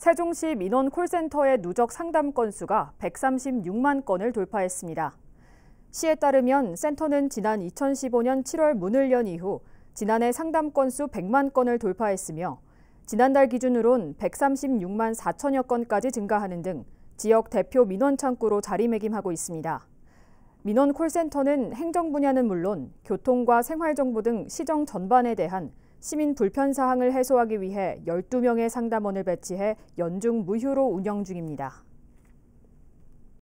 세종시 민원 콜센터의 누적 상담 건수가 136만 건을 돌파했습니다. 시에 따르면 센터는 지난 2015년 7월 문을 연 이후 지난해 상담 건수 100만 건을 돌파했으며 지난달 기준으론 136만 4천여 건까지 증가하는 등 지역 대표 민원 창구로 자리매김하고 있습니다. 민원 콜센터는 행정 분야는 물론 교통과 생활정보 등 시정 전반에 대한 시민 불편 사항을 해소하기 위해 12명의 상담원을 배치해 연중 무휴로 운영 중입니다.